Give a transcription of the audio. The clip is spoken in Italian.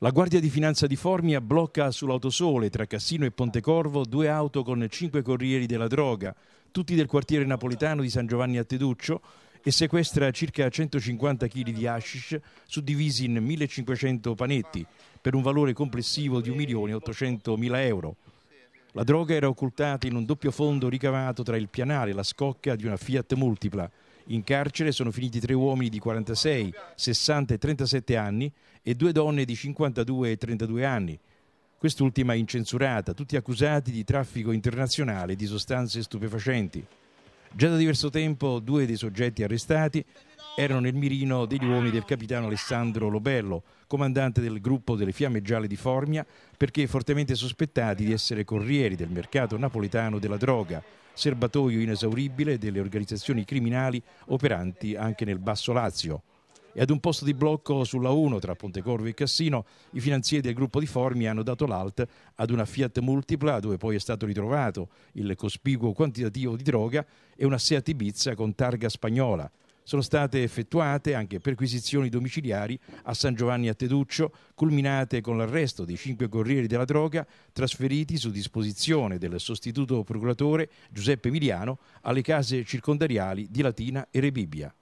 La Guardia di Finanza di Formia blocca sull'autosole tra Cassino e Pontecorvo due auto con cinque corrieri della droga, tutti del quartiere napoletano di San Giovanni a Teduccio, e sequestra circa 150 kg di hashish suddivisi in 1500 panetti per un valore complessivo di 1.800.000 euro. La droga era occultata in un doppio fondo ricavato tra il pianale e la scocca di una Fiat multipla in carcere sono finiti tre uomini di 46, 60 e 37 anni e due donne di 52 e 32 anni. Quest'ultima incensurata, tutti accusati di traffico internazionale di sostanze stupefacenti. Già da diverso tempo due dei soggetti arrestati erano nel mirino degli uomini del capitano Alessandro Lobello, comandante del gruppo delle Fiamme Gialle di Formia, perché fortemente sospettati di essere corrieri del mercato napoletano della droga, serbatoio inesauribile delle organizzazioni criminali operanti anche nel Basso Lazio. E ad un posto di blocco sulla 1 tra Pontecorvo e Cassino, i finanzieri del gruppo di Formi hanno dato l'alt ad una Fiat Multipla, dove poi è stato ritrovato il cospicuo quantitativo di droga, e una Seat Ibiza con targa spagnola sono state effettuate anche perquisizioni domiciliari a San Giovanni a Teduccio, culminate con l'arresto dei cinque corrieri della droga trasferiti su disposizione del sostituto procuratore Giuseppe Emiliano alle case circondariali di Latina e Rebibbia.